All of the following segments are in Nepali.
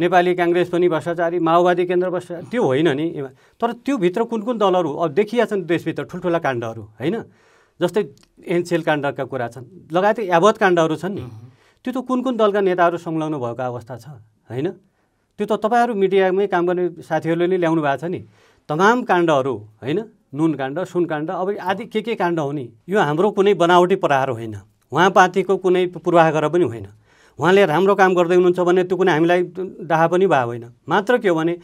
नेपाली काङ्ग्रेस पनि भ्रष्टाचारी माओवादी केन्द्र भ्रष्टाचार त्यो होइन नि तर त्योभित्र कुन कुन दलहरू अब देखिया छन् देशभित्र ठुल्ठुला काण्डहरू होइन जस्तै एनसेल काण्डका कुरा छन् लगायत यावत काण्डहरू छन् नि त्यो त कुन कुन दलका नेताहरू संलग्न भएको अवस्था छ होइन त्यो त तपाईँहरू मिडियामै काम गर्ने साथीहरूले नै ल्याउनु भएको छ नि तमाम काण्डहरू होइन नुन काण्ड सुन काण्ड अब आदि के के काण्ड हो नि यो हाम्रो कुनै बनावटी प्रहार होइन पार्टीको कुनै पूर्वाग्रह पनि होइन उहाँले राम्रो काम गर्दै हुनुहुन्छ भने त्यो कुनै हामीलाई डाहा पनि भएको होइन मात्र के हो भने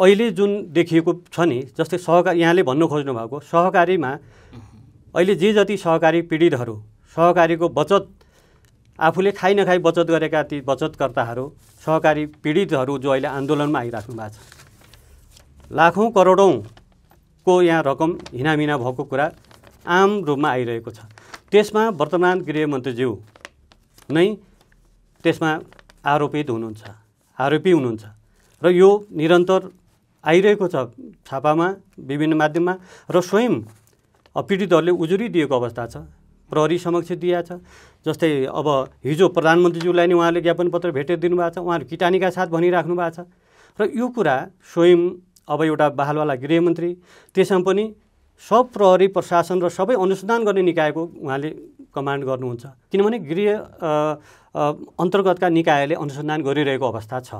अहिले जुन देखिएको छ नि जस्तै सहकार यहाँले भन्नु खोज्नु भएको सहकारीमा अहिले जे जति सहकारी पीडितहरू सहकारीको बचत आफूले खाइ नखाइ बचत गरेका ती बचतकर्ताहरू सहकारी पीडितहरू जो अहिले आन्दोलनमा आइराख्नु भएको छ लाखौँ करोडौँको यहाँ रकम हिनामिना भएको कुरा आम रूपमा आइरहेको छ त्यसमा वर्तमान गृहमन्त्रीज्यू नै त्यसमा आरोपित हुनुहुन्छ आरोपी हुनुहुन्छ र यो निरन्तर आइरहेको छ छापामा विभिन्न माध्यममा र स्वयं पीडितहरूले उजुरी दिएको अवस्था छ प्रहरी समक्ष छ जस्तै अब हिजो प्रधानमन्त्रीज्यूलाई नै उहाँले ज्ञापन पत्र भेटेर दिनुभएको छ उहाँहरू किटानीका साथ भनिराख्नु भएको छ र यो कुरा स्वयं अब एउटा बहालवाला गृहमन्त्री त्यसमा पनि सब प्रहरी प्रशासन र सबै अनुसन्धान गर्ने निकायको उहाँले कमान्ड गर्नुहुन्छ किनभने गृह अन्तर्गतका निकायले अनुसन्धान गरिरहेको अवस्था छ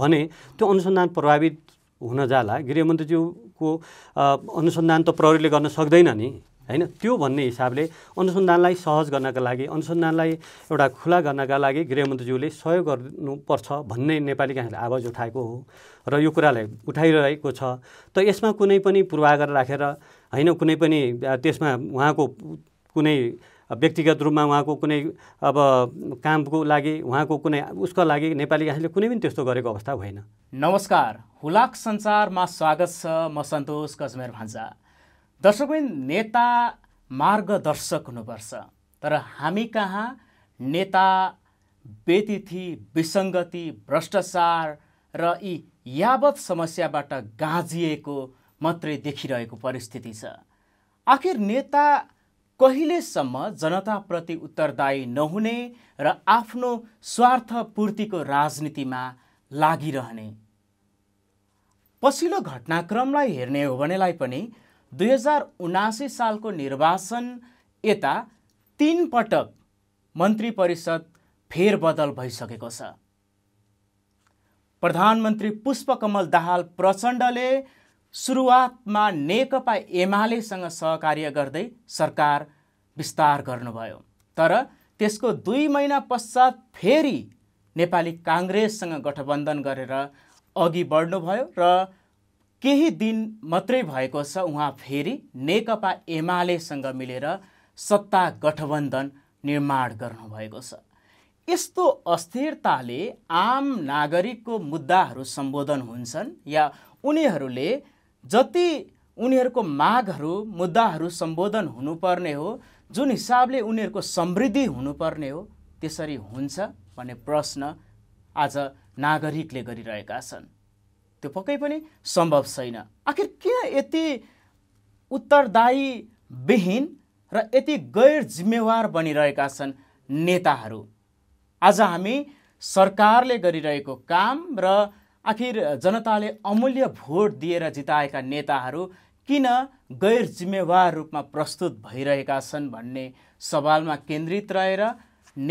भने त्यो अनुसन्धान प्रभावित हुन जाला गृहमन्त्रीज्यूको अनुसन्धान त प्रहरीले गर्न सक्दैन नि होइन त्यो भन्ने हिसाबले अनुसन्धानलाई सहज गर्नका लागि अनुसन्धानलाई एउटा खुला गर्नका लागि गृहमन्त्रीज्यूले सहयोग गर्नुपर्छ भन्ने नेपाली काङ्ग्रेसले आवाज उठाएको हो र यो कुरालाई उठाइरहेको छ त यसमा कुनै पनि पूर्वाग्रह राखेर होइन कुनै पनि त्यसमा उहाँको कुनै व्यक्तिगत रूपमा उहाँको कुनै अब कामको लागि उहाँको कुनै उसको लागि नेपाली आफूले कुनै पनि त्यस्तो गरेको अवस्था होइन नमस्कार हुलाक संसारमा स्वागत छ म सन्तोष कजमेर भान्जा दर्शकबिन नेता मार्गदर्शक हुनुपर्छ तर हामी कहाँ नेता व्यतिथि विसङ्गति भ्रष्टाचार र यी यावत समस्याबाट गाँजिएको मात्रै देखिरहेको परिस्थिति छ आखिर नेता कहिलेसम्म जनताप्रति उत्तरदायी नहुने र आफ्नो स्वार्थपूर्तिको राजनीतिमा लागिरहने पछिल्लो घटनाक्रमलाई हेर्ने हो भनेलाई पनि दुई हजार उनासी सालको निर्वाचन यता तीन पटक मन्त्री परिषद फेरबदल भइसकेको छ प्रधानमन्त्री पुष्पकमल दाहाल प्रचण्डले सुरुवातमा नेकपा एमालेसँग सहकार्य गर्दै सरकार विस्तार गर्नुभयो तर त्यसको दुई महिना पश्चात फेरि नेपाली काङ्ग्रेससँग गठबन्धन गरेर अघि बढ्नुभयो र केही दिन मात्रै भएको छ उहाँ फेरि नेकपा एमालेसँग मिलेर सत्ता गठबन्धन निर्माण गर्नुभएको छ यस्तो अस्थिरताले आम नागरिकको मुद्दाहरू सम्बोधन हुन्छन् या उनीहरूले जति उनीहरूको मागहरू मुद्दाहरू सम्बोधन हुनुपर्ने हो जुन हिसाबले उनीहरूको समृद्धि हुनुपर्ने हो त्यसरी हुन्छ भन्ने प्रश्न आज नागरिकले गरिरहेका छन् त्यो पक्कै पनि सम्भव छैन आखिर किन यति उत्तरदायी विहीन र यति गैर जिम्मेवार बनिरहेका छन् नेताहरू आज हामी सरकारले गरिरहेको काम र आखिर जनताले अमूल्य भोट दिएर जिताएका नेताहरू किन गैर जिम्मेवार रूपमा प्रस्तुत भइरहेका छन् भन्ने सवालमा केन्द्रित रहेर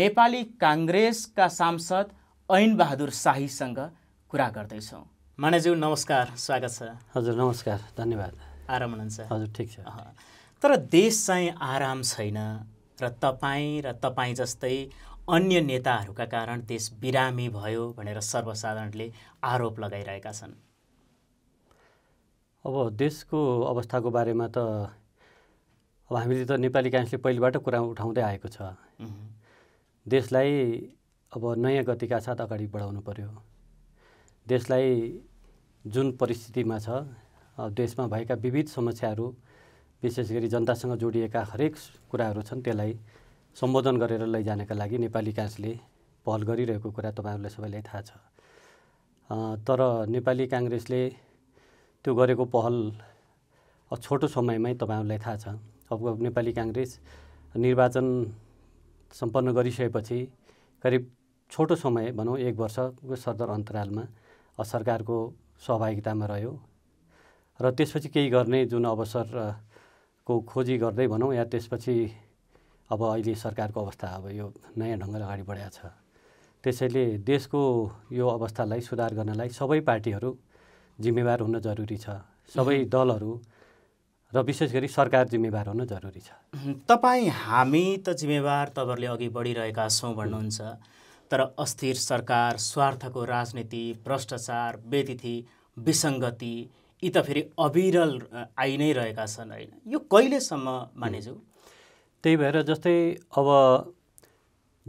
नेपाली काङ्ग्रेसका सांसद ऐनबहादुर शाहीसँग कुरा गर्दैछौँ मानेज्यू नमस्कार स्वागत छ हजुर नमस्कार धन्यवाद आराम हुनुहुन्छ हजुर ठिक छ तर देश चाहिँ आराम छैन र तपाईँ र तपाईँ जस्तै अन्य नेताहरूका कारण देश बिरामी भयो भनेर सर्वसाधारणले आरोप लगाइरहेका छन् अब देशको अवस्थाको बारेमा त अब हामीले त नेपाली काङ्ग्रेसले पहिलेबाट कुरा उठाउँदै आएको छ देशलाई अब नयाँ गतिका साथ अगाडि बढाउनु पर्यो देशलाई जुन परिस्थितिमा छ देशमा भएका विविध समस्याहरू विशेष गरी जनतासँग जोडिएका हरेक कुराहरू छन् त्यसलाई सम्बोधन गरेर लैजानका लागि नेपाली काङ्ग्रेसले पहल गरिरहेको कुरा तपाईँहरूलाई सबैलाई थाहा छ तर नेपाली काङ्ग्रेसले त्यो गरेको पहल छोटो समयमै तपाईँहरूलाई थाहा छ अब नेपाली काङ्ग्रेस निर्वाचन सम्पन्न गरिसकेपछि करिब छोटो समय भनौँ एक वर्षको सदर अन्तरालमा सरकारको सहभागितामा रह्यो र त्यसपछि केही गर्ने जुन अवसरको खोजी गर्दै भनौँ या त्यसपछि अब अहिले सरकारको अवस्था अब यो नयाँ ढङ्गले अगाडि बढाएको छ त्यसैले देशको यो अवस्थालाई सुधार गर्नलाई सबै पार्टीहरू जिम्मेवार हुन जरुरी छ सबै दलहरू र विशेष गरी सरकार जिम्मेवार हुन जरुरी छ तपाईँ हामी त जिम्मेवार तपाईँहरूले अघि बढिरहेका छौँ भन्नुहुन्छ तर अस्थिर सरकार स्वार्थको राजनीति भ्रष्टाचार व्यतिथि विसङ्गति यी त फेरि अविरल आइ नै रहेका छन् होइन यो कहिलेसम्म मानेज्यू त्यही भएर जस्तै अब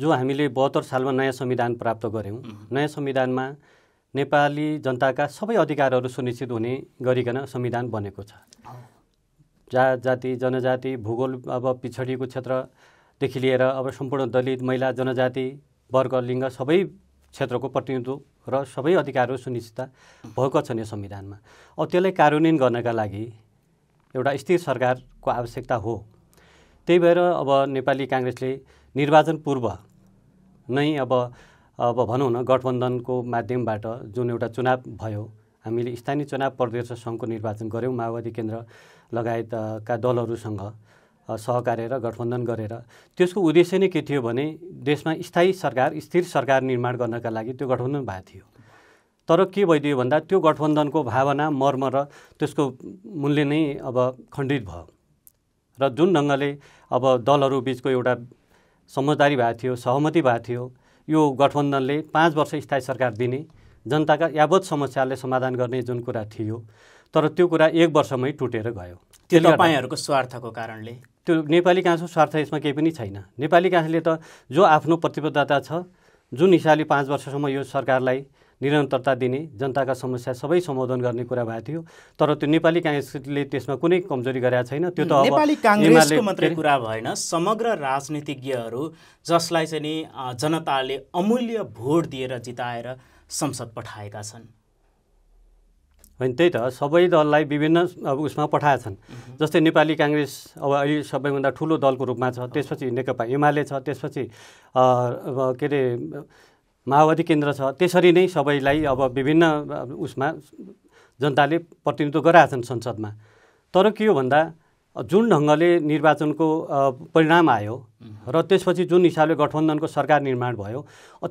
जो हामीले बहत्तर सालमा नयाँ संविधान प्राप्त गऱ्यौँ नयाँ संविधानमा नेपाली जनताका सबै अधिकारहरू सुनिश्चित हुने गरिकन संविधान बनेको छ जा जाति जनजाति भूगोल अब पिछडिएको क्षेत्रदेखि लिएर अब सम्पूर्ण दलित महिला जनजाति वर्ग लिङ्ग सबै क्षेत्रको प्रतिनिधित्व र सबै अधिकारहरू सुनिश्चितता भएको छन् यो संविधानमा अब त्यसलाई कार्यान्वयन गर्नका लागि एउटा स्थिर सरकारको आवश्यकता हो त्यही भएर अब नेपाली काङ्ग्रेसले निर्वाचन पूर्व नै अब अब भनौँ न गठबन्धनको माध्यमबाट जुन एउटा चुनाव भयो हामीले स्थानीय चुनाव प्रदेश सङ्घको निर्वाचन गऱ्यौँ माओवादी केन्द्र लगायतका दलहरूसँग सहकार्य र गठबन्धन गरेर त्यसको उद्देश्य नै के थियो भने देशमा स्थायी सरकार स्थिर सरकार निर्माण गर्नका लागि त्यो गठबन्धन भएको थियो तर के भइदियो भन्दा त्यो गठबन्धनको भावना मर्म र त्यसको मूल्य नै अब खण्डित भयो र जुन ढङ्गले अब दलहरू बिचको एउटा समझदारी भएको थियो सहमति भएको थियो यो गठबन्धनले पाँच वर्ष स्थायी सरकार दिने जनताका यावत समस्याले समाधान गर्ने जुन कुरा थियो तर त्यो कुरा एक वर्षमै टुटेर गयो त्यो तपाईँहरूको स्वार्थको कारणले त्यो नेपाली काँसको स्वार्थ यसमा केही पनि छैन नेपाली काँसले त जो आफ्नो प्रतिबद्धता छ जुन हिसाबले पाँच वर्षसम्म यो सरकारलाई निरन्तरता दिने जनताका समस्या सबै सम्बोधन गर्ने कुरा भएको थियो तर त्यो नेपाली काङ्ग्रेसले त्यसमा कुनै कमजोरी गरेका छैन त्यो त नेपाली काङ्ग्रेसको मात्रै कुरा भएन समग्र राजनीतिज्ञहरू जसलाई चाहिँ नि जनताले अमूल्य भोट दिएर जिताएर संसद पठाएका छन् होइन त्यही त सबै दललाई विभिन्न अब उसमा पठाएका छन् जस्तै नेपाली काङ्ग्रेस अब अहिले सबैभन्दा ठुलो दलको रूपमा छ त्यसपछि नेकपा एमाले छ त्यसपछि के अरे माओवादी केन्द्र छ त्यसरी नै सबैलाई अब विभिन्न उसमा जनताले प्रतिनिधित्व छन् संसदमा तर के हो भन्दा जुन ढङ्गले निर्वाचनको परिणाम आयो र त्यसपछि जुन हिसाबले गठबन्धनको सरकार निर्माण भयो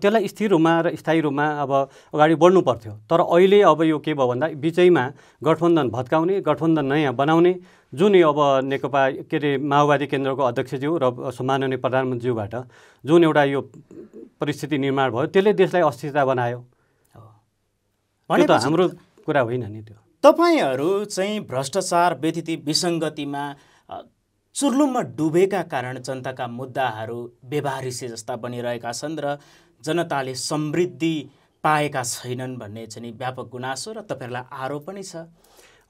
त्यसलाई स्थिर रूपमा र स्थायी रूपमा अब अगाडि बढ्नु पर्थ्यो तर अहिले अब यो के भयो भन्दा बिचैमा गठबन्धन भत्काउने गठबन्धन नयाँ बनाउने जुन यो अब नेकपा के अरे माओवादी केन्द्रको अध्यक्षज्यू र सम्माननीय प्रधानमन्त्रीज्यूबाट जुन एउटा यो परिस्थिति निर्माण भयो त्यसले देशलाई अस्थिरता बनायो त हाम्रो कुरा होइन नि त्यो तपाईँहरू चाहिँ भ्रष्टाचार व्यतिथि विसङ्गतिमा चुर्लुममा डुबेका कारण जनताका मुद्दाहरू व्यवहारिसे जस्ता बनिरहेका छन् र जनताले समृद्धि पाएका छैनन् भन्ने चाहिँ व्यापक गुनासो र तपाईँहरूलाई आरोप पनि छ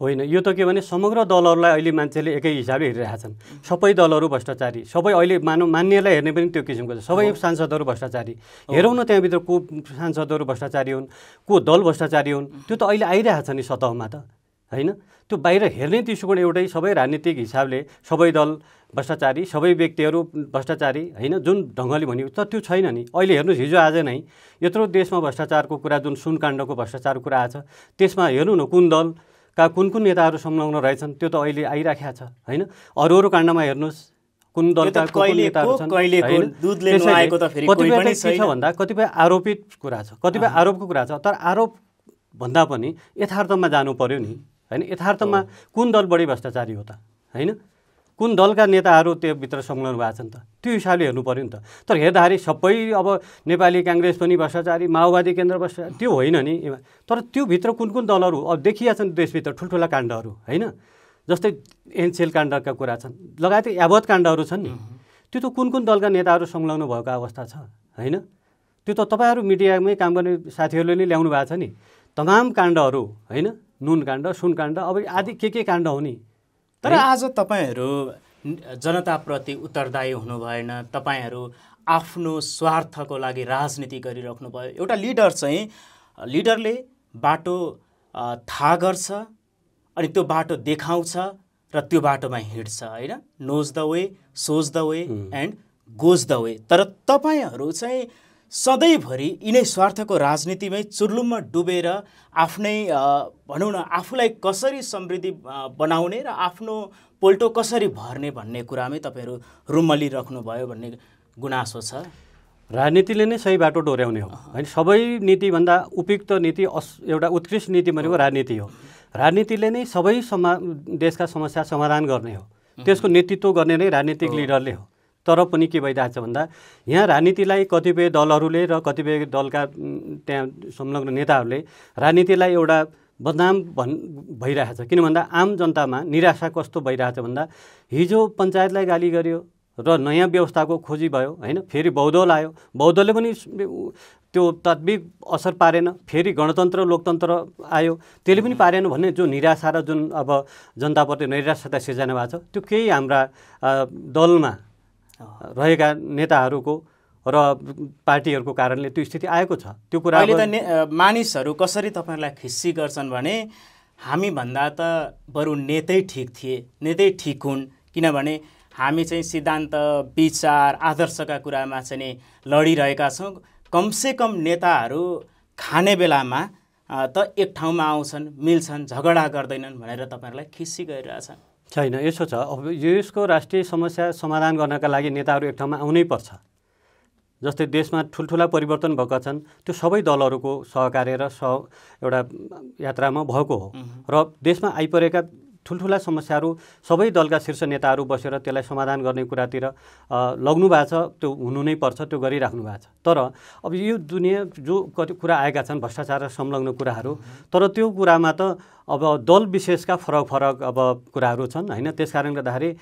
होइन यो त के भने समग्र दलहरूलाई अहिले मान्छेले एकै हिसाबले हेरिरहेका छन् सबै दलहरू भ्रष्टाचारी सबै अहिले मान मान्यलाई हेर्ने पनि त्यो किसिमको छ सबै सांसदहरू भ्रष्टाचारी हेरौँ न त्यहाँभित्र को सांसदहरू भ्रष्टाचारी हुन् को दल भ्रष्टाचारी हुन् त्यो त अहिले आइरहेको छ नि सतहमा त होइन त्यो बाहिर हेर्ने दृष्टिकोण एउटै सबै राजनीतिक हिसाबले सबै दल भ्रष्टाचारी सबै व्यक्तिहरू भ्रष्टाचारी होइन जुन ढङ्गले भनेको त त्यो छैन नि अहिले हेर्नुहोस् हिजो आज नै यत्रो देशमा भ्रष्टाचारको कुरा जुन सुनकाण्डको भ्रष्टाचारको कुरा आएको छ त्यसमा हेर्नु न कुन दल का कुन कुन नेताहरू संलग्न रहेछन् त्यो त अहिले आइराखेको छ होइन अरू अरू काण्डमा हेर्नुहोस् कुन दलका भन्दा कतिपय आरोपित कुरा छ कतिपय आरोपको कुरा छ तर आरोप भन्दा पनि यथार्थमा जानु पर्यो नि होइन यथार्थमा कुन दल बढी भ्रष्टाचारी हो त होइन कुन दलका नेताहरू त्यो भित्र संलग्न भएको छन् त त्यो हिसाबले हेर्नु पऱ्यो नि त तर हेर्दाखेरि सबै अब नेपाली काङ्ग्रेस पनि भ्रष्टाचारी माओवादी केन्द्र भ्रष्टाचार त्यो होइन नि तर त्योभित्र कुन कुन दलहरू अब देखिया छन् देशभित्र ठुल्ठुला काण्डहरू होइन जस्तै एनसेल काण्डका कुरा छन् लगायत यावत काण्डहरू छन् नि त्यो त कुन कुन दलका नेताहरू संलग्न भएको अवस्था छ होइन त्यो त तपाईँहरू मिडियामै काम गर्ने साथीहरूले नै ल्याउनु भएको छ नि तमाम काण्डहरू होइन नुन काण्ड सुन काण्ड अब आदि के के काण्ड हो नि तर आज तपाईँहरू जनताप्रति उत्तरदायी हुनु भएन तपाईँहरू आफ्नो स्वार्थको लागि राजनीति गरिराख्नु भयो एउटा लिडर चाहिँ लिडरले बाटो थाहा गर्छ अनि त्यो बाटो देखाउँछ र त्यो बाटोमा हिँड्छ होइन knows the way shows the way and goes the way तर तपाईँहरू चाहिँ सधैँभरि यिनै स्वार्थको राजनीतिमै चुर्लुममा डुबेर आफ्नै भनौँ न आफूलाई कसरी समृद्धि बनाउने र आफ्नो पोल्टो कसरी भर्ने भन्ने कुरामै तपाईँहरू रुमली राख्नुभयो भन्ने गुनासो छ राजनीतिले नै सही बाटो डोर्याउने हो होइन सबै नीतिभन्दा उपयुक्त नीति अस एउटा उत्कृष्ट नीति भनेको राजनीति हो राजनीतिले नै सबै समा देशका समस्या समाधान गर्ने हो त्यसको नेतृत्व गर्ने नै राजनीतिक लिडरले हो तर पनि के भइरहेछ भन्दा यहाँ राजनीतिलाई कतिपय दलहरूले र कतिपय दलका त्यहाँ संलग्न नेताहरूले राजनीतिलाई एउटा बदनाम भन् भइरहेछ किन भन्दा आम जनतामा निराशा कस्तो भइरहेछ भन्दा हिजो पञ्चायतलाई गाली गर्यो र नयाँ व्यवस्थाको खोजी भयो होइन फेरि बौद्धल आयो बौद्धले पनि त्यो तात्विक असर पारेन फेरि गणतन्त्र लोकतन्त्र आयो त्यसले पनि पारेन भन्ने जो निराशा र जुन अब जनताप्रति निराशाता सिर्जना भएको छ त्यो केही हाम्रा दलमा रहेका नेताहरूको र पार्टीहरूको कारणले त्यो स्थिति आएको छ त्यो कुरा अहिले त मानिसहरू कसरी तपाईँलाई खिस्सी गर्छन् भने हामीभन्दा त बरु नेतै ठिक थिए नेतै ठिक हुन् किनभने हामी चाहिँ सिद्धान्त विचार आदर्शका कुरामा चाहिँ लडिरहेका छौँ कमसेकम नेताहरू खाने बेलामा त एक ठाउँमा आउँछन् मिल्छन् झगडा गर्दैनन् भनेर तपाईँहरूलाई खिस्सी गरिरहेछन् छैन यसो छ अब यसको राष्ट्रिय समस्या समाधान गर्नका लागि नेताहरू एक ठाउँमा आउनै पर्छ जस्तै देशमा ठुल्ठुला परिवर्तन भएका छन् त्यो सबै दलहरूको सहकार्य र सह एउटा यात्रामा भएको हो र देशमा आइपरेका ठुल्ठुला समस्याहरू सबै दलका शीर्ष नेताहरू बसेर त्यसलाई समाधान गर्ने कुरातिर लग्नु भएको छ त्यो हुनु नै पर्छ त्यो गरिराख्नु भएको छ तर अब यो दुनियाँ जो कति कुरा आएका छन् भ्रष्टाचार र संलग्न कुराहरू तर त्यो कुरामा त अब दल विशेषका फरक फरक अब कुराहरू छन् होइन त्यस कारणले गर्दाखेरि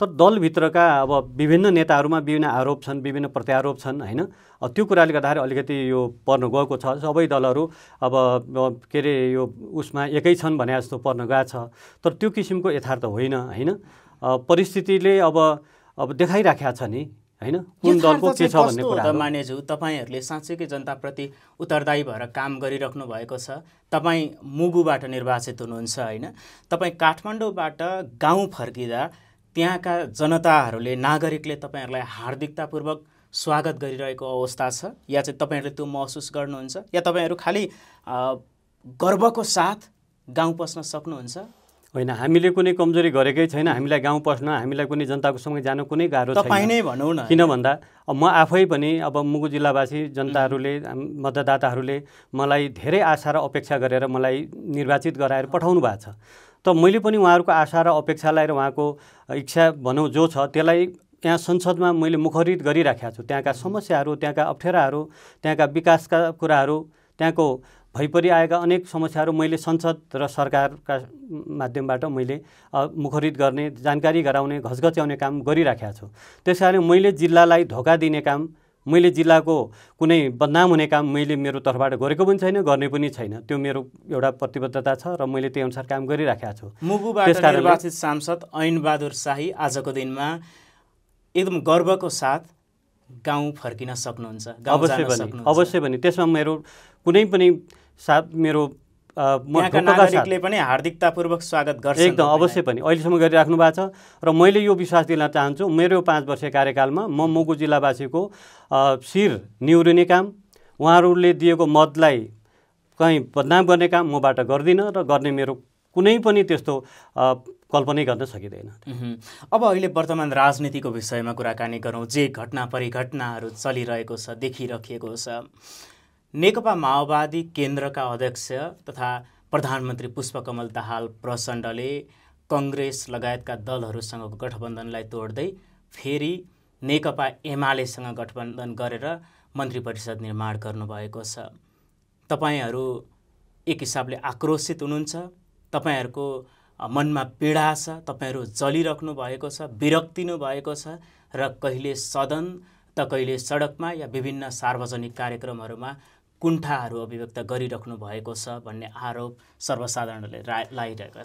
तर दलभित्रका अब विभिन्न नेताहरूमा विभिन्न आरोप छन् विभिन्न प्रत्यारोप छन् होइन त्यो कुराले गर्दाखेरि अलिकति यो पर्न गएको छ सबै दलहरू अब के अरे यो उसमा एकै छन् भने जस्तो पर्न गएको छ तर त्यो किसिमको यथार्थ होइन होइन परिस्थितिले अब अब देखाइराखेका छ नि होइन कुन दलको के छ भन्ने कुरा मानेज्यू तपाईँहरूले साँच्चैकै जनताप्रति उत्तरदायी भएर काम गरिराख्नु भएको छ तपाईँ मुगुबाट निर्वाचित हुनुहुन्छ होइन तपाईँ काठमाडौँबाट गाउँ फर्किँदा त्यहाँका जनताहरूले नागरिकले तपाईँहरूलाई हार्दिकतापूर्वक स्वागत गरिरहेको अवस्था छ या चाहिँ तपाईँहरूले त्यो महसुस गर्नुहुन्छ या तपाईँहरू खालि गर्वको साथ गाउँ पस्न सक्नुहुन्छ होइन हामीले कुनै कमजोरी गरेकै छैन हामीलाई गाउँ पस्न हामीलाई कुनै जनताको सँगै जानु कुनै गाह्रो तपाईँ नै भनौँ न किन भन्दा म आफै पनि अब मुगु जिल्लावासी जनताहरूले मतदाताहरूले मलाई धेरै आशा र अपेक्षा गरेर मलाई निर्वाचित गराएर पठाउनु भएको छ त मैले पनि उहाँहरूको आशा र अपेक्षालाई र उहाँको इच्छा भनौँ जो छ त्यसलाई त्यहाँ संसदमा मैले मुखरित गरिराखेको छु त्यहाँका समस्याहरू त्यहाँका अप्ठ्याराहरू त्यहाँका विकासका कुराहरू त्यहाँको भइपरि आएका अनेक समस्याहरू मैले संसद र सरकारका माध्यमबाट मैले मुखरित गर्ने जानकारी गराउने घचघच्याउने काम गरिराखेको छु त्यस कारण मैले जिल्लालाई धोका दिने काम मैले जिल्लाको कुनै बदनाम हुने काम मैले मेरो तर्फबाट गरेको पनि छैन गर्ने पनि छैन त्यो मेरो एउटा प्रतिबद्धता छ र मैले त्यही अनुसार काम गरिराखेको छु मुगुबाट निर्वाचित सांसद ऐनबहादुर शाही आजको दिनमा एकदम गर्वको साथ गाउँ फर्किन सक्नुहुन्छ अवश्य पनि अवश्य पनि त्यसमा मेरो कुनै पनि साथ मेरो नागरिकले पनि हार्दिकतापूर्वक स्वागत गर्छ एकदम अवश्य पनि अहिलेसम्म गरिराख्नु भएको छ र मैले यो विश्वास दिन चाहन्छु मेरो पाँच वर्ष कार्यकालमा म मुगु जिल्लावासीको शिर निहुरिने काम उहाँहरूले दिएको मतलाई कहीँ बदनाम गर्ने काम मबाट गर्दिनँ र गर्ने मेरो कुनै पनि त्यस्तो कल्पनै गर्न सकिँदैन अब अहिले वर्तमान राजनीतिको विषयमा कुराकानी गरौँ जे घटना परिघटनाहरू चलिरहेको छ देखिराखिएको छ नेकपा माओवादी केन्द्रका अध्यक्ष तथा प्रधानमन्त्री पुष्पकमल दाहाल प्रचण्डले कङ्ग्रेस लगायतका दलहरूसँगको गठबन्धनलाई तोड्दै फेरि नेकपा एमालेसँग गठबन्धन गरेर मन्त्री परिषद निर्माण गर्नुभएको छ तपाईँहरू एक हिसाबले आक्रोशित हुनुहुन्छ तपाईँहरूको मनमा पीडा छ तपाईँहरू जलिराख्नु भएको छ विरक्तिनु भएको छ र कहिले सदन त कहिले सडकमा या विभिन्न सार्वजनिक कार्यक्रमहरूमा कुण्ठाहरू अभिव्यक्त गरिराख्नु भएको छ भन्ने आरोप सर्वसाधारणले रा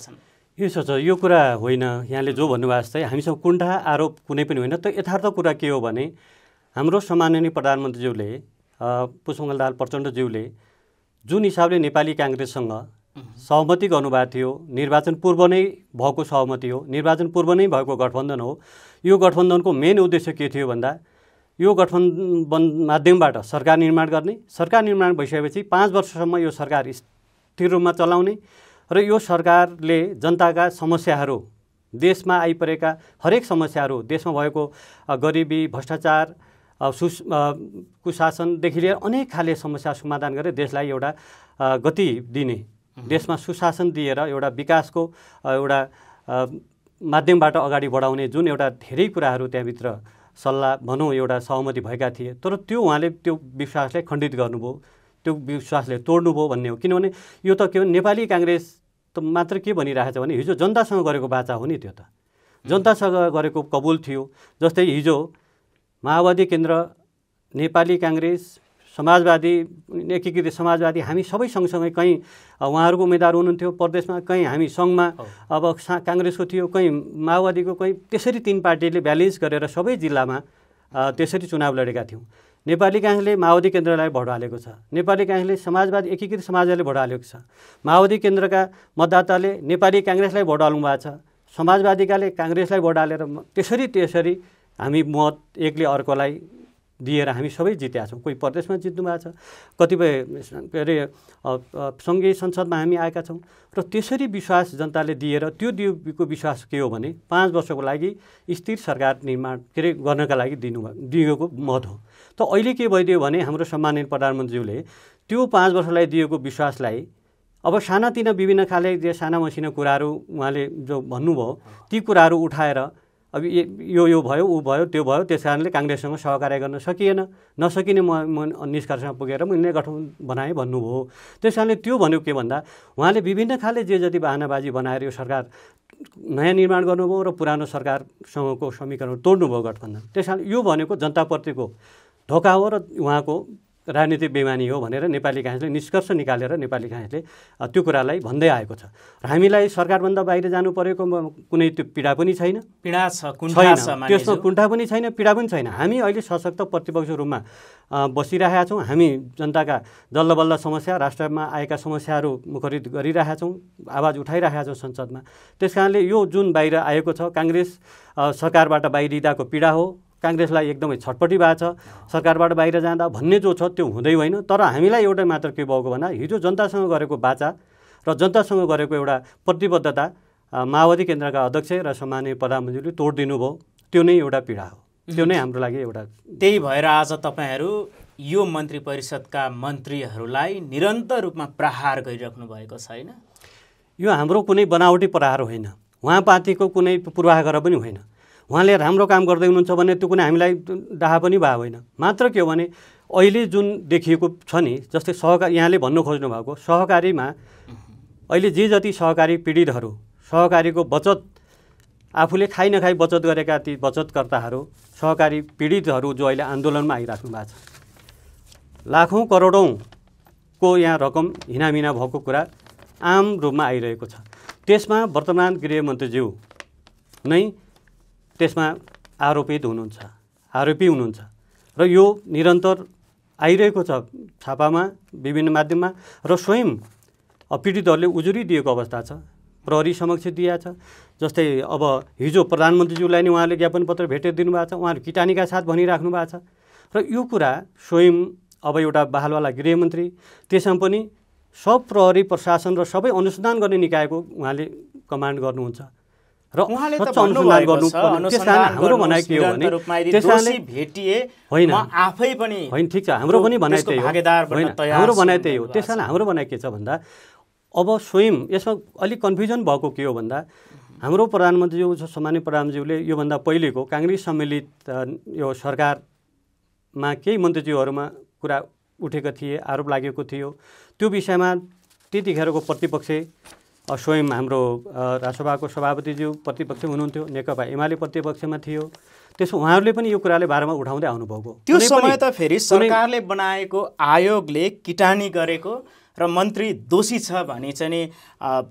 छन् यसो छ यो कुरा होइन यहाँले जो भन्नुभएको छ हामीसँग कुण्ठा आरोप कुनै पनि होइन त यथार्थ कुरा के हो भने हाम्रो सम्माननीय प्रधानमन्त्रीज्यूले पुष्पमल दाल प्रचण्डज्यूले जुन हिसाबले नेपाली काङ्ग्रेससँग सहमति गर्नुभएको थियो निर्वाचन पूर्व नै भएको सहमति हो निर्वाचन पूर्व नै भएको गठबन्धन हो यो गठबन्धनको मेन उद्देश्य के थियो भन्दा यो गठबन्धन माध्यमबाट सरकार निर्माण गर्ने सरकार निर्माण भइसकेपछि पाँच वर्षसम्म यो सरकार स्थिर रूपमा चलाउने र यो सरकारले जनताका समस्याहरू देशमा आइपरेका हरेक समस्याहरू देशमा भएको गरिबी भ्रष्टाचार सु कुशासनदेखि लिएर अनेक खाले समस्या समाधान गरेर देशलाई एउटा गति दिने देशमा सुशासन दिएर एउटा विकासको एउटा माध्यमबाट अगाडि बढाउने जुन एउटा धेरै कुराहरू त्यहाँभित्र सल्लाह भनौँ एउटा सहमति भएका थिए तर त्यो उहाँले त्यो विश्वासलाई खण्डित गर्नुभयो त्यो विश्वासले तोड्नुभयो भन्ने हो किनभने यो त के हो नेपाली काङ्ग्रेस त मात्र के भनिरहेको छ भने हिजो जनतासँग गरेको बाचा हो नि त्यो त जनतासँग गरेको कबुल थियो जस्तै हिजो माओवादी केन्द्र नेपाली काङ्ग्रेस समाजवादी एकीकृत समाजवादी हामी सबै सँगसँगै कहीँ उहाँहरूको उम्मेदवार हुनुहुन्थ्यो प्रदेशमा कहीँ हामी सङ्घमा अब काङ्ग्रेसको थियो कहीँ माओवादीको कहीँ त्यसरी तिन पार्टीले ब्यालेन्स गरेर सबै जिल्लामा त्यसरी चुनाव लडेका थियौँ नेपाली काङ्ग्रेसले माओवादी केन्द्रलाई भोट हालेको छ नेपाली काङ्ग्रेसले समाजवादी एकीकृत समाजवादीले भोट हालेको छ माओवादी केन्द्रका मतदाताले नेपाली काङ्ग्रेसलाई भोट हाल्नु भएको छ समाजवादीकाले काङ्ग्रेसलाई भोट हालेर त्यसरी त्यसरी हामी मत एकले अर्कोलाई दिएर हामी सबै जितेका छौँ कोही प्रदेशमा जित्नु भएको छ कतिपय के अरे सङ्घीय संसदमा हामी आएका छौँ र त्यसरी विश्वास जनताले दिएर त्यो दिएको विश्वास के हो भने पाँच वर्षको लागि स्थिर सरकार निर्माण के अरे गर्नका लागि दिनु दिएको मत हो त अहिले के भइदियो भने हाम्रो सम्मानित प्रधानमन्त्रीज्यूले त्यो पाँच वर्षलाई दिएको विश्वासलाई अब सानातिना विभिन्न खाले साना मसिना कुराहरू उहाँले जो भन्नुभयो ती कुराहरू उठाएर अब यो यो भयो ऊ भयो त्यो भयो त्यस कारणले काङ्ग्रेससँग सहकार्य गर्न सकिएन नसकिने म म निष्कर्षमा पुगेर मैले गठबन्धन गठन बनाएँ भन्नुभयो त्यस कारणले त्यो भन्यो के भन्दा उहाँले विभिन्न खाले जे जति बाहनाबाजी बनाएर यो सरकार नयाँ निर्माण गर्नुभयो र पुरानो सरकारसँगको समीकरण तोड्नुभयो गठबन्धन त्यस कारण यो भनेको जनताप्रतिको धोका हो र उहाँको राजनीति बेमानी हो भनेर नेपाली काङ्ग्रेसले निष्कर्ष निकालेर नेपाली काङ्ग्रेसले त्यो कुरालाई भन्दै आएको छ र हामीलाई सरकारभन्दा बाहिर जानु परेको कुनै त्यो पीडा पनि छैन पीडा छ छैन त्यसमा कुण्ठा पनि छैन पीडा पनि छैन हामी अहिले सशक्त प्रतिपक्ष रूपमा बसिरहेका छौँ हामी जनताका बल्ल समस्या राष्ट्रमा आएका समस्याहरू मुखरित गरिरहेका छौँ आवाज उठाइरहेका छौँ संसदमा त्यस कारणले यो जुन बाहिर आएको छ काङ्ग्रेस सरकारबाट बाहिरिँदाको पीडा हो काङ्ग्रेसलाई एकदमै छटपटी भएको छ सरकारबाट बाहिर जाँदा भन्ने जो छ त्यो हुँदै होइन तर हामीलाई एउटा मात्र के भएको भन्दा हिजो जनतासँग गरेको बाचा र जनतासँग गरेको एउटा प्रतिबद्धता माओवादी केन्द्रका अध्यक्ष र सम्मानीय प्रधानमन्त्रीले तोडिदिनु भयो त्यो नै एउटा पीडा हो त्यो नै हाम्रो लागि एउटा त्यही भएर आज तपाईँहरू यो मन्त्री परिषदका मन्त्रीहरूलाई निरन्तर रूपमा प्रहार गरिराख्नु भएको छैन यो हाम्रो कुनै बनावटी प्रहार होइन पार्टीको कुनै पूर्वाग्रह पनि होइन उहाँले राम्रो काम गर्दै हुनुहुन्छ भने त्यो कुनै हामीलाई डाह पनि भए होइन मात्र के हो भने अहिले जुन देखिएको छ नि जस्तै सहकारी यहाँले भन्नु खोज्नु भएको सहकारीमा अहिले जे जति सहकारी पीडितहरू सहकारीको बचत आफूले खाइ नखाइ बचत गरेका ती बचतकर्ताहरू सहकारी पीडितहरू जो अहिले आन्दोलनमा आइराख्नु भएको छ लाखौँ करोडौँको यहाँ रकम हिनामिना भएको कुरा आम रूपमा आइरहेको छ त्यसमा वर्तमान गृहमन्त्रीज्यू नै त्यसमा आरोपित हुनुहुन्छ आरोपी हुनुहुन्छ र यो निरन्तर आइरहेको छ छापामा विभिन्न माध्यममा र स्वयं पीडितहरूले उजुरी दिएको अवस्था छ प्रहरी समक्ष दिएको छ जस्तै अब हिजो प्रधानमन्त्रीज्यूलाई नै उहाँले ज्ञापन पत्र भेटेर दिनुभएको छ उहाँहरू किटानीका साथ भनिराख्नु भएको छ र यो कुरा स्वयं अब एउटा बहालवाला गृहमन्त्री त्यसमा पनि सब प्रहरी प्रशासन र सबै अनुसन्धान गर्ने निकायको उहाँले कमान्ड गर्नुहुन्छ र उहाँले त अनुसन्धान गर्नुपर्ने हाम्रो भनाइ के हो भने त्यसले भेटिए होइन आफै पनि होइन ठिक छ हाम्रो पनि भनाइ त्यही हो होइन हाम्रो भनाइ त्यही हो त्यसले हाम्रो भनाइ के छ भन्दा अब स्वयं यसमा अलिक कन्फ्युजन भएको के हो भन्दा हाम्रो प्रधानमन्त्रीज्यू सामान्य प्रधानमन्त्रीज्यूले योभन्दा पहिलेको काङ्ग्रेस सम्मिलित यो सरकारमा केही मन्त्रीज्यूहरूमा कुरा उठेको थिए आरोप लागेको थियो त्यो विषयमा त्यतिखेरको प्रतिपक्ष स्वयं हाम्रो राज्यसभाको सभापतिज्यू प्रतिपक्ष हुनुहुन्थ्यो नेकपा एमाले प्रतिपक्षमा थियो त्यसो उहाँहरूले पनि यो कुराले बारेमा उठाउँदै आउनुभएको त्यो समय त फेरि सरकारले बनाएको आयोगले किटानी गरेको र मन्त्री दोषी छ भने चाहिँ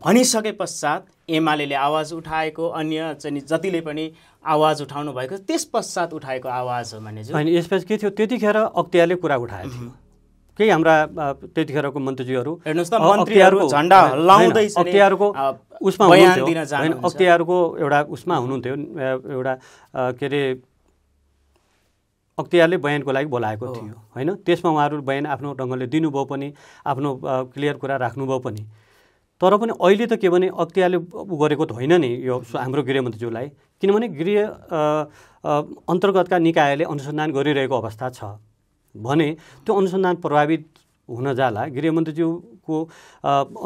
भनिसके पश्चात एमाले आवाज उठाएको अन्य चाहिँ जतिले पनि आवाज उठाउनु भएको त्यस पश्चात उठाएको आवाज हो मानेजु होइन यसपछि के थियो त्यतिखेर अख्तियारले कुरा उठाएको थियो केही हाम्रा त्यतिखेरको मन्त्रीज्यूहरू हेर्नुहोस् मन्त्रीहरू झन्डा उसमा होइन अख्तियारको एउटा उसमा हुनुहुन्थ्यो एउटा के अरे अख्तियारले बयानको लागि बोलाएको थियो होइन त्यसमा उहाँहरू बयान आफ्नो ढङ्गले दिनुभयो पनि आफ्नो क्लियर कुरा राख्नुभयो पनि तर पनि अहिले त के भने अख्तियारले गरेको त होइन नि यो हाम्रो गृहमन्त्रीज्यूलाई किनभने गृह अन्तर्गतका निकायले अनुसन्धान गरिरहेको अवस्था छ भने त्यो अनुसन्धान प्रभावित हुन जाला गृहमन्त्रीज्यूको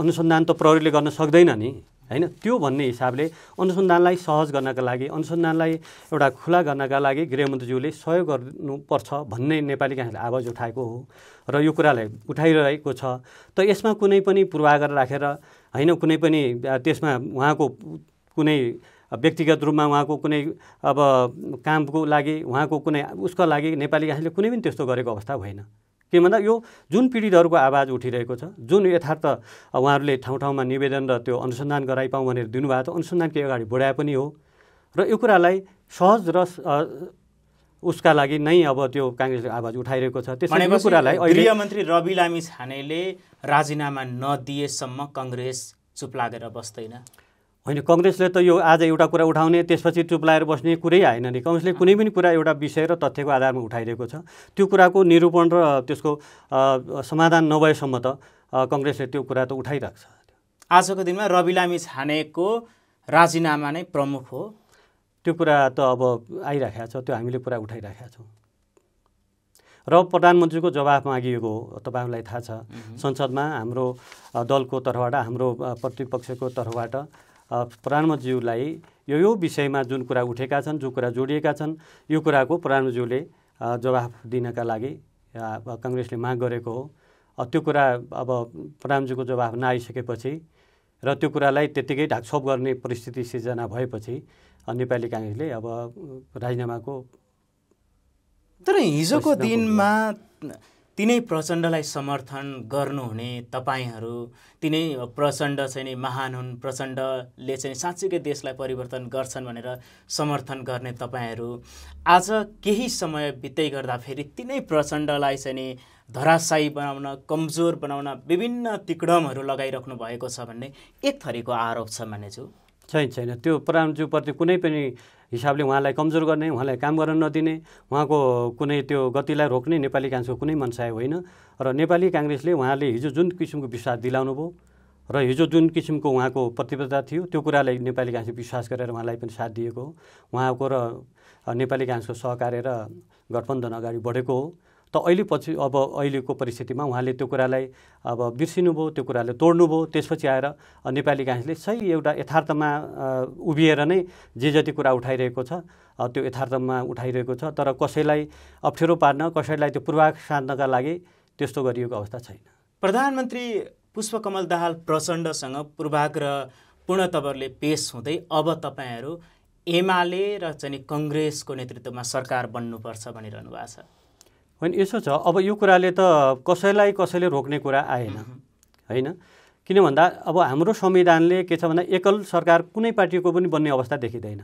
अनुसन्धान त प्रहरीले गर्न सक्दैन नि होइन त्यो भन्ने हिसाबले अनुसन्धानलाई सहज गर्नका लागि अनुसन्धानलाई एउटा खुला गर्नका लागि गृहमन्त्रीज्यूले सहयोग गर्नुपर्छ भन्ने नेपाली काङ्ग्रेसले आवाज उठाएको हो र यो कुरालाई उठाइरहेको छ त यसमा कुनै पनि पूर्वाग्रह राखेर होइन कुनै पनि त्यसमा उहाँको कुनै व्यक्तिगत रूपमा उहाँको कुनै अब कामको लागि उहाँको कुनै उसको लागि नेपाली हामीले कुनै पनि त्यस्तो गरेको अवस्था होइन के भन्दा यो जुन पीडितहरूको आवाज उठिरहेको छ जुन यथार्थ उहाँहरूले ठाउँ ठाउँमा निवेदन र त्यो अनुसन्धान गराइपाउँ भनेर दिनुभएको थियो अनुसन्धान के अगाडि बढाए पनि हो र यो कुरालाई सहज र उसका लागि नै अब त्यो काङ्ग्रेसले आवाज उठाइरहेको छ त्यसको कुरालाई गृहमन्त्री रवि लामी छानेले राजीनामा नदिएसम्म कङ्ग्रेस चुप लागेर बस्दैन होइन कङ्ग्रेसले त यो आज एउटा कुरा उठाउने त्यसपछि चुप बस्ने कुरै आएन नि कङ्ग्रेसले कुनै पनि कुरा एउटा विषय र तथ्यको आधारमा उठाइरहेको छ त्यो कुराको निरूपण र त्यसको समाधान नभएसम्म त कङ्ग्रेसले त्यो कुरा त उठाइरहेको छ आजको दिनमा रवि लामी छानेको राजीनामा नै प्रमुख हो त्यो कुरा त अब आइराखेको छ त्यो हामीले कुरा उठाइराखेका छौँ र प्रधानमन्त्रीको जवाफ मागिएको हो तपाईँहरूलाई थाहा छ संसदमा हाम्रो दलको तर्फबाट हाम्रो प्रतिपक्षको तर्फबाट प्रधानमन्त्रीज्यूलाई यो यो विषयमा जुन कुरा उठेका छन् जो कुरा जोडिएका छन् यो कुराको प्रधानमन्त्रीज्यूले जवाफ दिनका लागि कङ्ग्रेसले माग गरेको हो त्यो कुरा अब प्रधानमन्त्रीको जवाफ नआइसकेपछि र त्यो कुरालाई त्यत्तिकै ढाकछोप गर्ने परिस्थिति सिर्जना भएपछि नेपाली काङ्ग्रेसले अब राजीनामाको तर हिजोको दिनमा तिनै प्रचण्डलाई समर्थन गर्नुहुने तपाईँहरू तिनै प्रचण्ड चाहिँ नि महान हुन् प्रचण्डले चाहिँ साँच्चीकै देशलाई परिवर्तन गर्छन् भनेर समर्थन गर्ने तपाईँहरू आज केही समय बित्दै फेरि तिनै प्रचण्डलाई चाहिँ नि धराशायी बनाउन कमजोर बनाउन विभिन्न तिक्डमहरू लगाइराख्नु भएको छ भन्ने एक थरीको आरोप छ मानेछु छैन छैन त्यो प्रधानज्यूप्रति कुनै पनि हिसाबले उहाँलाई कमजोर गर्ने उहाँलाई काम गर्न नदिने उहाँको कुनै त्यो गतिलाई रोक्ने नेपाली काङ्ग्रेसको कुनै मनसाय होइन र नेपाली काङ्ग्रेसले उहाँले हिजो जुन किसिमको विश्वास दिलाउनु भयो र हिजो जुन किसिमको उहाँको प्रतिबद्धता थियो त्यो कुरालाई नेपाली काङ्ग्रेसले विश्वास गरेर उहाँलाई पनि साथ दिएको हो उहाँको र नेपाली काङ्ग्रेसको सहकार्य र गठबन्धन अगाडि बढेको हो त अहिले पछि अब अहिलेको परिस्थितिमा उहाँले त्यो कुरालाई अब बिर्सिनुभयो त्यो कुराले तोड्नुभयो त्यसपछि आएर नेपाली काङ्ग्रेसले सही एउटा यथार्थमा उभिएर नै जे जति कुरा उठाइरहेको छ त्यो यथार्थमा उठाइरहेको छ तर कसैलाई अप्ठ्यारो पार्न कसैलाई त्यो पूर्वाग साध्नका लागि त्यस्तो गरिएको अवस्था छैन प्रधानमन्त्री पुष्पकमल दाहाल प्रचण्डसँग पूर्वाग्रह पूर्ण तवरले पेस हुँदै अब तपाईँहरू एमाले र चाहिँ कङ्ग्रेसको नेतृत्वमा सरकार बन्नुपर्छ भनिरहनु भएको छ होइन यसो छ अब यो कुराले त कसैलाई कसैले रोक्ने कुरा आएन होइन किन भन्दा अब हाम्रो संविधानले के छ भन्दा एकल सरकार कुनै पार्टीको पनि बन्ने अवस्था देखिँदैन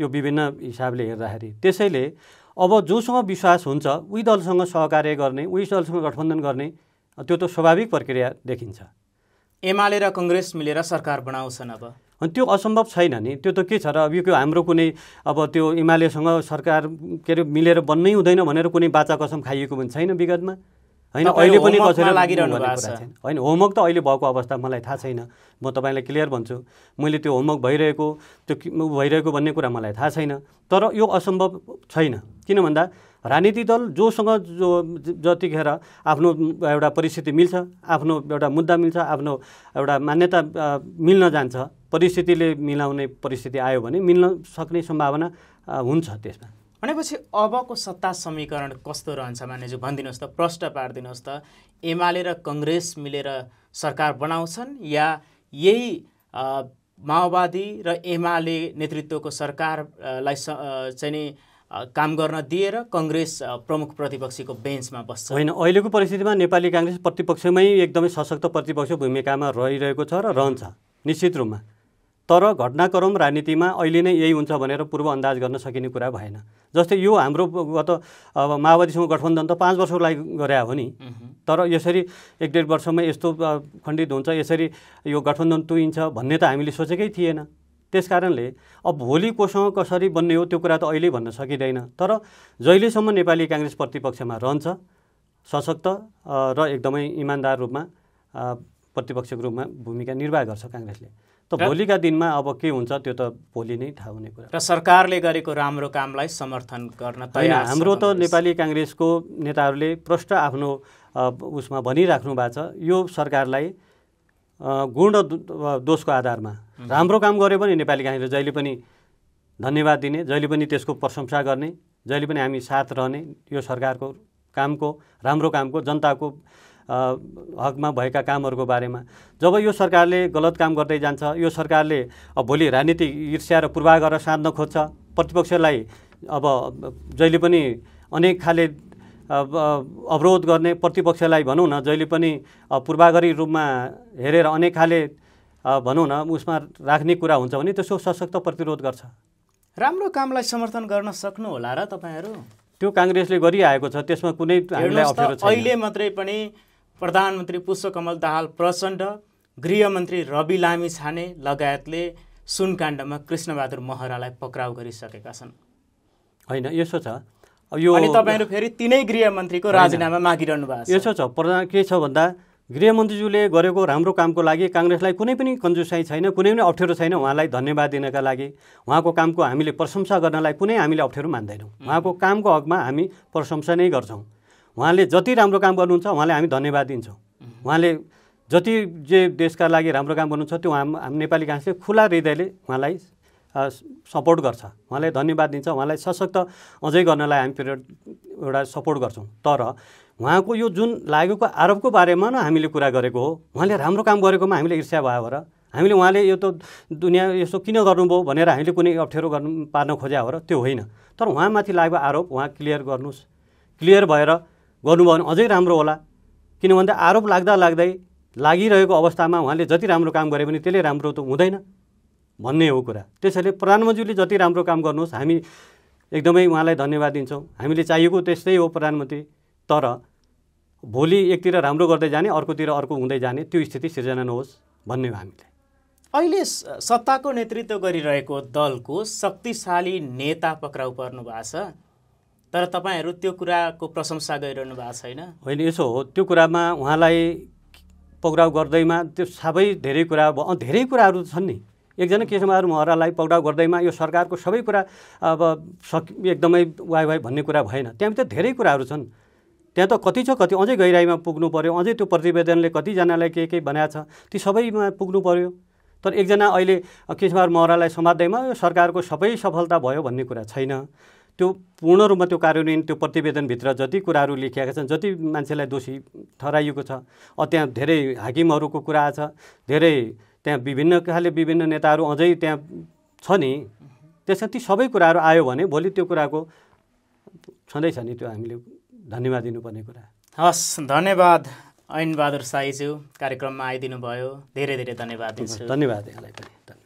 यो विभिन्न हिसाबले हेर्दाखेरि त्यसैले अब जोसँग विश्वास हुन्छ उही दलसँग सहकार्य गर्ने उही दलसँग गठबन्धन गर्ने त्यो त स्वाभाविक प्रक्रिया देखिन्छ एमाले र कङ्ग्रेस मिलेर सरकार बनाउँछन् अब अनि त्यो असम्भव छैन नि त्यो त के छ र अब यो हाम्रो कुनै अब त्यो एमालेसँग सरकार के अरे मिलेर बन्नै हुँदैन भनेर कुनै बाचा कसम खाइएको पनि छैन विगतमा होइन अहिले पनि कसैले लागिरहनु भएको छैन होइन होमवर्क त अहिले भएको अवस्था मलाई थाहा छैन म तपाईँलाई क्लियर भन्छु मैले त्यो होमवर्क भइरहेको त्यो भइरहेको भन्ने कुरा मलाई थाहा छैन तर यो असम्भव छैन किन भन्दा राजनीति दल जोसँग जो जतिखेर आफ्नो एउटा परिस्थिति मिल्छ आफ्नो एउटा मुद्दा मिल्छ आफ्नो एउटा मान्यता मिल्न जान्छ परिस्थितिले मिलाउने परिस्थिति आयो भने मिल्न सक्ने सम्भावना हुन्छ त्यसमा भनेपछि अबको सत्ता समीकरण कस्तो रहन्छ मानेज्यू भनिदिनुहोस् त प्रष्ट पारिदिनुहोस् त एमाले र कङ्ग्रेस मिलेर सरकार बनाउँछन् या यही माओवादी र एमाले नेतृत्वको सरकारलाई चाहिँ नि काम गर्न दिएर कङ्ग्रेस प्रमुख प्रतिपक्षीको बेन्चमा बस्छ होइन अहिलेको परिस्थितिमा नेपाली काङ्ग्रेस प्रतिपक्षमै एकदमै सशक्त प्रतिपक्ष भूमिकामा रहिरहेको छ र रहन्छ निश्चित रूपमा तर घटनाक्रम राजनीतिमा अहिले नै यही हुन्छ भनेर पूर्व अन्दाज गर्न सकिने कुरा भएन जस्तै यो हाम्रो गत अब माओवादीसँग गठबन्धन त पाँच वर्षको लागि गरे हो नि तर यसरी एक डेढ वर्षमा यस्तो खण्डित हुन्छ यसरी यो गठबन्धन तुइन्छ भन्ने त हामीले सोचेकै थिएन त्यस कारणले अब भोलि कोसँग कसरी बन्ने हो त्यो कुरा त अहिले भन्न सकिँदैन तर जहिलेसम्म नेपाली काङ्ग्रेस प्रतिपक्षमा रहन्छ सशक्त र एकदमै इमान्दार रूपमा प्रतिपक्षको रूपमा भूमिका निर्वाह गर्छ काङ्ग्रेसले त भोलिका दिनमा अब के हुन्छ त्यो त भोलि नै थाहा हुने कुरा र सरकारले गरेको राम्रो कामलाई समर्थन गर्न तयार हाम्रो त नेपाली काङ्ग्रेसको नेताहरूले प्रष्ट आफ्नो उसमा भनिराख्नु भएको छ यो सरकारलाई गुण र दोषको आधारमा राम्रो काम गऱ्यो भने नेपाली काङ्ग्रेस जहिले पनि धन्यवाद दिने जहिले पनि त्यसको प्रशंसा गर्ने जहिले पनि हामी साथ रहने यो सरकारको कामको राम्रो कामको जनताको हकमा भएका कामहरूको बारेमा जब यो सरकारले गलत काम गर्दै जान्छ यो सरकारले अब भोलि राजनीतिक ईर्ष्या र पूर्वाग्रह साध्न खोज्छ प्रतिपक्षलाई अब जहिले पनि अनेक खाले अवरोध गर्ने प्रतिपक्षलाई भनौँ न जहिले पनि पूर्वागरी रूपमा हेरेर अनेक खाले भनौँ न उसमा राख्ने कुरा हुन्छ भने त्यसको सशक्त प्रतिरोध गर्छ राम्रो कामलाई समर्थन गर्न सक्नु होला र तपाईँहरू त्यो काङ्ग्रेसले गरिआएको छ त्यसमा कुनै हामीलाई अहिले मात्रै पनि प्रधानमन्त्री पुष्पकमल दाहाल प्रचण्ड गृहमन्त्री रवि लामी छाने लगायतले सुनकाण्डमा कृष्णबहादुर महरालाई पक्राउ गरिसकेका छन् होइन यसो छ यो अनि तपाईँहरू फेरि तिनै गृहमन्त्रीको राजीनामा मागिरहनु भएको छ यसो छ प्रधान के छ भन्दा गृहमन्त्रीज्यूले गरेको राम्रो कामको लागि काङ्ग्रेसलाई कुनै पनि कन्जुसाई छैन कुनै पनि अप्ठ्यारो छैन उहाँलाई धन्यवाद दिनका लागि उहाँको कामको हामीले प्रशंसा गर्नलाई कुनै हामीले अप्ठ्यारो मान्दैनौँ उहाँको कामको हकमा हामी प्रशंसा नै गर्छौँ उहाँले जति राम्रो काम गर्नुहुन्छ उहाँलाई हामी धन्यवाद दिन्छौँ उहाँले जति जे देशका लागि राम्रो काम गर्नुहुन्छ त्यो हाम नेपाली काङ्ग्रेसले खुला हृदयले उहाँलाई सपोर्ट गर्छ उहाँलाई धन्यवाद दिन्छ उहाँलाई सशक्त अझै गर्नलाई हामी पिरियड एउटा सपोर्ट गर्छौँ तर उहाँको यो जुन लागेको आरोपको बारेमा न हामीले कुरा गरेको हो उहाँले राम्रो काम गरेकोमा हामीले ईर्ष्या भयो र हामीले उहाँले यो त दुनियाँ यसो किन गर्नुभयो भनेर हामीले कुनै अप्ठ्यारो गर्नु पार्न खोज्या हो र त्यो होइन तर उहाँमाथि लागेको आरोप उहाँ क्लियर गर्नुहोस् क्लियर भएर गर्नुभयो भने अझै राम्रो होला किनभने आरोप लाग्दा लाग्दै लागिरहेको अवस्थामा उहाँले जति राम्रो काम गरे पनि त्यसले राम्रो त हुँदैन भन्ने हो कुरा त्यसैले प्रधानमन्त्रीले जति राम्रो काम गर्नुहोस् हामी एकदमै उहाँलाई धन्यवाद दिन्छौँ हामीले चाहिएको त्यस्तै हो प्रधानमन्त्री तर भोलि एकतिर राम्रो गर्दै जाने अर्कोतिर अर्को हुँदै जाने त्यो स्थिति सिर्जना नहोस् भन्ने हो हामीले अहिले सत्ताको नेतृत्व गरिरहेको दलको शक्तिशाली नेता पक्राउ पर्नु भएको छ तर तपाईँहरू त्यो कुराको प्रशंसा गरिरहनु भएको छैन होइन यसो हो त्यो कुरामा उहाँलाई पक्राउ गर्दैमा त्यो सबै धेरै कुरा धेरै कुराहरू छन् नि एकजना केशबहादुर महरालाई पक्राउ गर्दैमा यो सरकारको सबै कुरा अब सकि एकदमै वाइ वाइ भन्ने कुरा भएन त्यहाँ त धेरै कुराहरू छन् त्यहाँ त कति छ कति अझै गहिराइमा पुग्नु पऱ्यो अझै त्यो प्रतिवेदनले कतिजनालाई के के बनाएको छ ती सबैमा पुग्नु पऱ्यो तर एकजना अहिले केशबहादुर महरालाई समात्दैमा यो सरकारको सबै सफलता भयो भन्ने कुरा छैन त्यो पूर्ण रूपमा त्यो कार्यान्वयन त्यो प्रतिवेदनभित्र जति कुराहरू लेखिएका छन् जति मान्छेलाई दोषी ठहराइएको छ त्यहाँ धेरै हाकिमहरूको कुरा छ धेरै त्यहाँ विभिन्न खाले विभिन्न नेताहरू अझै त्यहाँ छ नि त्यसमा ती सबै कुराहरू आयो भने भोलि त्यो कुराको छँदैछ नि त्यो हामीले धन्यवाद दिनुपर्ने कुरा हस् धन्यवाद ऐनबहादुर साईज्यू कार्यक्रममा आइदिनु भयो धेरै धेरै धन्यवाद दिन्छु धन्यवाद यहाँलाई पनि धन्यवाद